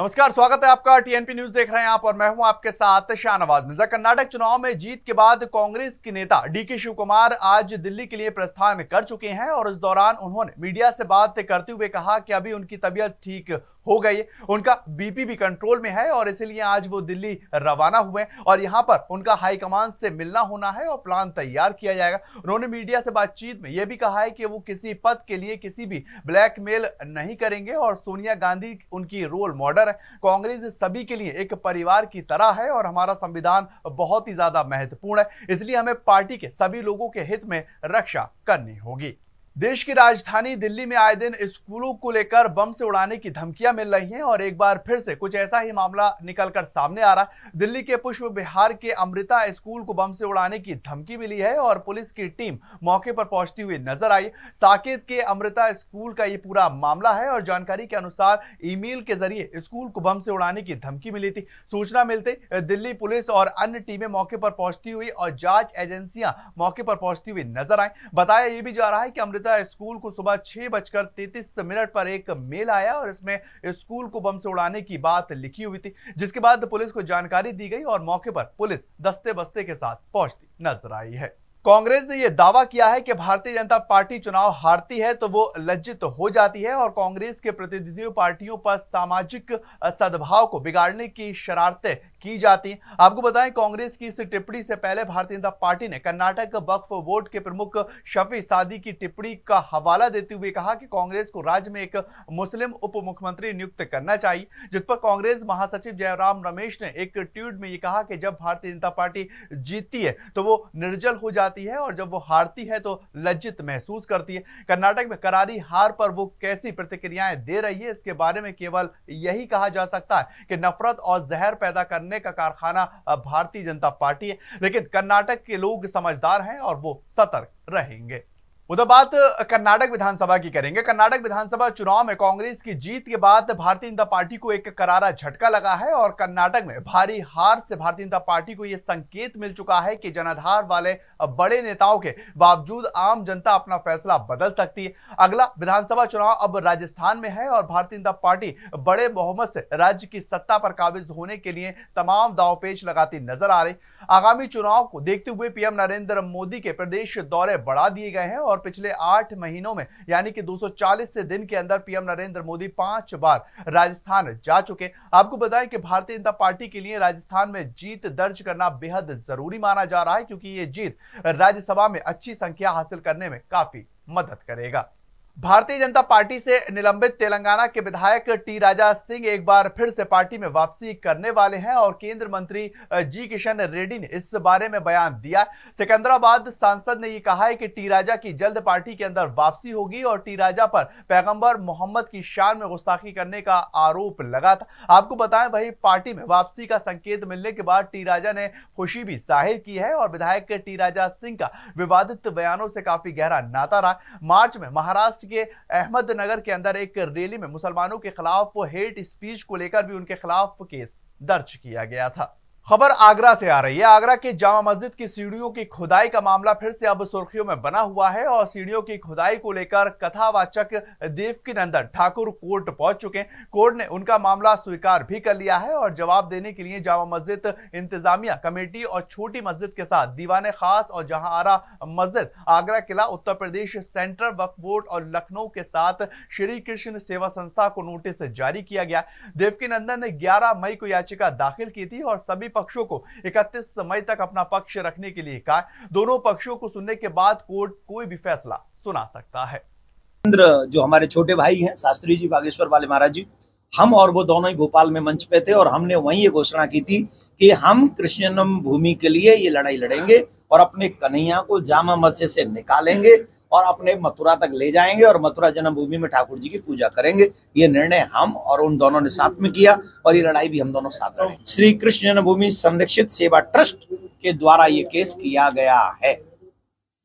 नमस्कार स्वागत है आपका टीएनपी न्यूज देख रहे हैं आप और मैं हूं आपके साथ शाहनवाज मिर्जा कर्नाटक चुनाव में जीत के बाद कांग्रेस के नेता डीके शिवकुमार आज दिल्ली के लिए प्रस्थान कर चुके हैं और इस दौरान उन्होंने मीडिया से बात करते हुए कहा कि अभी उनकी तबीयत ठीक हो गई है उनका बीपी भी कंट्रोल में है और इसीलिए आज वो दिल्ली रवाना हुए और यहाँ पर उनका हाईकमान से मिलना होना है और प्लान तैयार किया जाएगा उन्होंने मीडिया से बातचीत में यह भी कहा है कि वो किसी पद के लिए किसी भी ब्लैकमेल नहीं करेंगे और सोनिया गांधी उनकी रोल मॉडल अंदर कांग्रेस सभी के लिए एक परिवार की तरह है और हमारा संविधान बहुत ही ज्यादा महत्वपूर्ण है इसलिए हमें पार्टी के सभी लोगों के हित में रक्षा करनी होगी देश की राजधानी दिल्ली में आए दिन स्कूलों को लेकर बम से उड़ाने की धमकियां मिल रही हैं और एक बार फिर से कुछ ऐसा ही मामला निकलकर सामने आ रहा है दिल्ली के पुष्प बिहार के अमृता स्कूल को बम से उड़ाने की धमकी मिली है और पुलिस की टीम मौके पर पहुंचती हुई नजर आई साकेत के अमृता स्कूल का ये पूरा मामला है और जानकारी के अनुसार ईमेल के जरिए स्कूल को बम से उड़ाने की धमकी मिली थी सूचना मिलते दिल्ली पुलिस और अन्य टीमें मौके पर पहुंचती हुई और जांच एजेंसियां मौके पर पहुंचती हुई नजर आई बताया ये भी जा रहा है कि अमृता निकिता स्कूल को सुबह छह बजकर तैतीस मिनट पर एक मेल आया और इसमें स्कूल को बम से उड़ाने की बात लिखी हुई थी जिसके बाद पुलिस को जानकारी दी गई और मौके पर पुलिस दस्ते बस्ते के साथ पहुंचती नजर आई है कांग्रेस ने यह दावा किया है कि भारतीय जनता पार्टी चुनाव हारती है तो वो लज्जित हो जाती है और कांग्रेस के प्रतिनिधियों पार्टियों पर सामाजिक सद्भाव को बिगाड़ने की शरारतें की जाती आपको बताएं कांग्रेस की इस टिप्पणी से पहले भारतीय जनता पार्टी ने कर्नाटक वक्फ बोर्ड के प्रमुख शफी सादी की टिप्पणी का हवाला देते हुए कहा कि कांग्रेस को राज्य में एक मुस्लिम उप मुख्यमंत्री नियुक्त करना चाहिए जिस पर कांग्रेस महासचिव जयराम रमेश ने एक ट्वीट में यह कहा कि जब भारतीय जनता पार्टी जीतती है तो वो निर्जल हो जाती जाती है और जब वो हारती है तो लज्जित महसूस करती है कर्नाटक में करारी हार पर वो कैसी प्रतिक्रियाएं दे रही है इसके बारे में केवल यही कहा जा सकता है कि नफरत और जहर पैदा करने का कारखाना भारतीय जनता पार्टी है लेकिन कर्नाटक के लोग समझदार हैं और वो सतर्क रहेंगे उधर बात कर्नाटक विधानसभा की करेंगे कर्नाटक विधानसभा चुनाव में कांग्रेस की जीत के बाद भारतीय जनता पार्टी को एक करारा झटका लगा है और कर्नाटक में भारी हार से भारतीय जनता पार्टी को यह संकेत मिल चुका है कि जनाधार वाले बड़े नेताओं के बावजूद आम जनता अपना फैसला बदल सकती है अगला विधानसभा चुनाव अब राजस्थान में है और भारतीय जनता पार्टी बड़े बहुमत से राज्य की सत्ता पर काबिज होने के लिए तमाम दावपेच लगाती नजर आ रही आगामी चुनाव को देखते हुए पीएम नरेंद्र मोदी के प्रदेश दौरे बढ़ा दिए गए हैं और और पिछले आठ महीनों में यानी कि 240 दिन के अंदर पीएम नरेंद्र मोदी पांच बार राजस्थान जा चुके आपको बताएं कि भारतीय जनता पार्टी के लिए राजस्थान में जीत दर्ज करना बेहद जरूरी माना जा रहा है क्योंकि ये जीत राज्यसभा में अच्छी संख्या हासिल करने में काफी मदद करेगा भारतीय जनता पार्टी से निलंबित तेलंगाना के विधायक टी राजा सिंह एक बार फिर से पार्टी में वापसी करने वाले हैं और केंद्र मंत्री जी किशन रेड्डी ने इस बारे में बयान दिया सिकंदराबाद सांसद ने यह कहा है कि टी राजा की जल्द पार्टी के अंदर वापसी होगी और टी राजा पर पैगंबर मोहम्मद की शान में गुस्ताखी करने का आरोप लगा था आपको बताएं भाई पार्टी में वापसी का संकेत मिलने के बाद टी राजा ने खुशी भी जाहिर की है और विधायक टी राजा सिंह का विवादित बयानों से काफी गहरा नाता रहा मार्च में महाराष्ट्र के अहमदनगर के अंदर एक रैली में मुसलमानों के खिलाफ हेट स्पीच को लेकर भी उनके खिलाफ केस दर्ज किया गया था खबर आगरा से आ रही है आगरा के जामा मस्जिद की सीढ़ियों की खुदाई का मामला फिर से अब सुर्खियों में बना हुआ है और सीढ़ियों की खुदाई को लेकर कथावाचक देवकी नंदन ठाकुर कोर्ट पहुंच चुके हैं कोर्ट ने उनका मामला स्वीकार भी कर लिया है और जवाब देने के लिए जामा मस्जिद इंतजामिया कमेटी और छोटी मस्जिद के साथ दीवान खास और जहां आरा मस्जिद आगरा किला उत्तर प्रदेश सेंट्रल वक्फ बोर्ड और लखनऊ के साथ श्री कृष्ण सेवा संस्था को नोटिस जारी किया गया देवकी नंदन ने ग्यारह मई को याचिका दाखिल की थी और सभी पक्षों को 31 मई तक अपना पक्ष रखने के लिए कहा दोनों पक्षों को सुनने के बाद कोर्ट कोई भी फैसला सुना सकता है जो हमारे छोटे भाई हैं शास्त्री जी बागेश्वर वाले महाराज जी हम और वो दोनों ही भोपाल में मंच पे थे और हमने वहीं ये घोषणा की थी कि हम कृष्णम भूमि के लिए ये लड़ाई लड़ेंगे और अपने कन्हैया को जामा मस्जिद से निकालेंगे और अपने मथुरा तक ले जाएंगे और मथुरा जन्मभूमि में ठाकुर जी की पूजा करेंगे ये निर्णय हम और उन दोनों ने साथ में किया और ये लड़ाई भी हम दोनों साथ रहे श्री कृष्ण जन्मभूमि संरक्षित सेवा ट्रस्ट के द्वारा ये केस किया गया है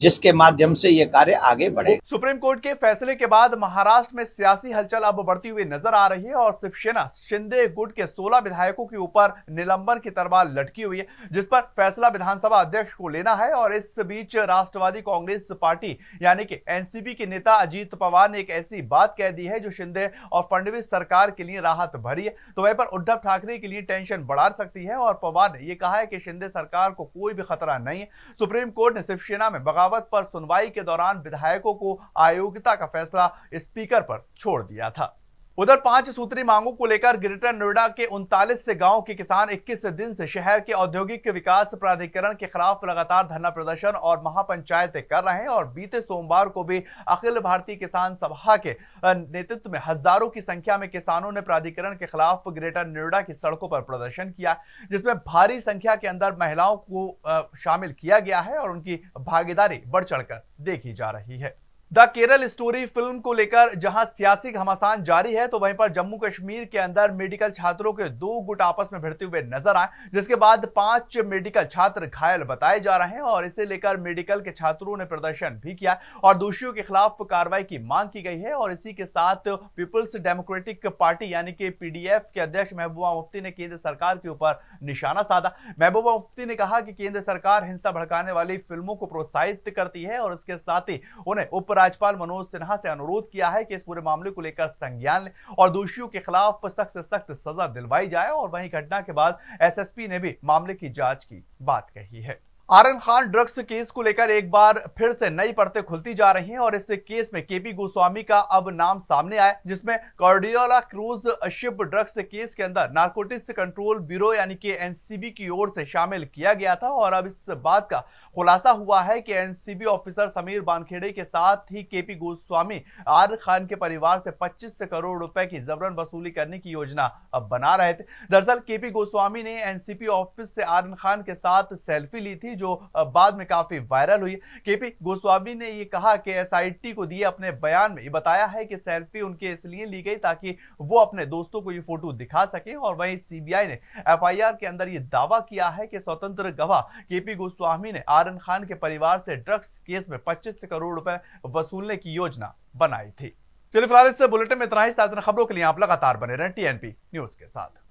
जिसके माध्यम से ये कार्य आगे बढ़े सुप्रीम कोर्ट के फैसले के बाद महाराष्ट्र में सियासी हलचल अब बढ़ती हुई नजर आ रही है और शिवसेना शिंदे गुट के 16 विधायकों के ऊपर निलंबन की तरबार लटकी हुई है जिस पर फैसला विधानसभा अध्यक्ष को लेना है और इस बीच राष्ट्रवादी कांग्रेस पार्टी यानी कि एनसीपी के नेता अजीत पवार ने एक ऐसी बात कह दी है जो शिंदे और फडणवीस सरकार के लिए राहत भरी है तो वही पर उद्धव ठाकरे के लिए टेंशन बढ़ा सकती है और पवार ने यह कहा है कि शिंदे सरकार को कोई भी खतरा नहीं है सुप्रीम कोर्ट ने शिवसेना में बगावत रावत पर सुनवाई के दौरान विधायकों को आयोग्यता का फैसला स्पीकर पर छोड़ दिया था उधर पांच सूत्री मांगों को लेकर ग्रेटर नोएडा के उनतालीस से गांव के किसान 21 दिन से शहर के औद्योगिक विकास प्राधिकरण के खिलाफ लगातार धरना प्रदर्शन और महापंचायतें कर रहे हैं और बीते सोमवार को भी अखिल भारतीय किसान सभा के नेतृत्व में हजारों की संख्या में किसानों ने प्राधिकरण के खिलाफ ग्रेटर नोएडा की सड़कों पर प्रदर्शन किया जिसमें भारी संख्या के अंदर महिलाओं को शामिल किया गया है और उनकी भागीदारी बढ़ चढ़कर देखी जा रही है द केरल स्टोरी फिल्म को लेकर जहां सियासी घमासान जारी है तो वहीं पर जम्मू कश्मीर के अंदर मेडिकल छात्रों के दो गुट आपस में भिड़ते हुए नजर आए जिसके बाद पांच मेडिकल छात्र घायल बताए जा रहे हैं और इसे लेकर मेडिकल के छात्रों ने प्रदर्शन भी किया और दोषियों के खिलाफ कार्रवाई की मांग की गई है और इसी के साथ पीपुल्स डेमोक्रेटिक पार्टी यानी कि पीडीएफ के अध्यक्ष महबूबा मुफ्ती ने केंद्र सरकार के ऊपर निशाना साधा महबूबा मुफ्ती ने कहा कि केंद्र सरकार हिंसा भड़काने वाली फिल्मों को प्रोत्साहित करती है और इसके साथ ही उन्हें उपरा राज्यपाल मनोज सिन्हा से अनुरोध किया है कि इस पूरे मामले को लेकर संज्ञान ले और दोषियों के खिलाफ सख्त से सख्त सजा दिलवाई जाए और वहीं घटना के बाद एसएसपी ने भी मामले की जांच की बात कही है आरन खान ड्रग्स केस को लेकर एक बार फिर से नई परतें खुलती जा रही हैं और इस केस में केपी गोस्वामी का अब नाम सामने आया जिसमें Cordelia cruise ship drugs case के अंदर नार्कोटिक्स कंट्रोल ब्यूरो यानी कि एनसीबी की ओर से शामिल किया गया था और अब इस बात का खुलासा हुआ है कि एनसीबी ऑफिसर समीर बानखेड़े के साथ ही के गोस्वामी आर खान के परिवार से पच्चीस करोड़ रुपए की जबरन वसूली करने की योजना अब बना रहे थे दरअसल के गोस्वामी ने एनसीपी ऑफिस से आर्यन खान के साथ सेल्फी ली थी जो बाद में काफ़ी वायरल हुई केपी गोस्वामी ने ये कहा कि एसआईटी को दिए अपने बयान में बताया है कि सेल्फी उनके इसलिए ली गई ताकि वो अपने दोस्तों को ये फोटो दिखा सके और वहीं सीबीआई ने एफआईआर के अंदर ये दावा किया है कि स्वतंत्र गवाह केपी गोस्वामी ने आर खान के परिवार से ड्रग्स केस में पच्चीस करोड़ रुपए वसूलने की योजना बनाई थी चलिए फिलहाल इस बुलेटिन में इतना ही साथ खबरों के लिए आप लगातार बने रहें टीएनपी न्यूज के साथ